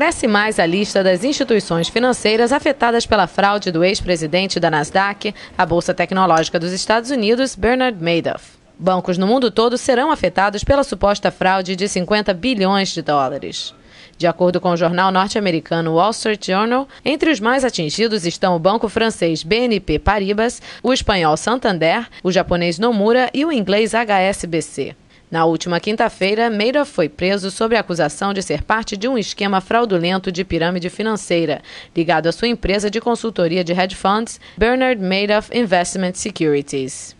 cresce mais a lista das instituições financeiras afetadas pela fraude do ex-presidente da Nasdaq, a bolsa tecnológica dos Estados Unidos, Bernard Madoff. Bancos no mundo todo serão afetados pela suposta fraude de 50 bilhões de dólares. De acordo com o jornal norte-americano Wall Street Journal, entre os mais atingidos estão o banco francês BNP Paribas, o espanhol Santander, o japonês Nomura e o inglês HSBC. Na última quinta-feira, Meira foi preso sob a acusação de ser parte de um esquema fraudulento de pirâmide financeira, ligado à sua empresa de consultoria de hedge funds, Bernard Madoff Investment Securities.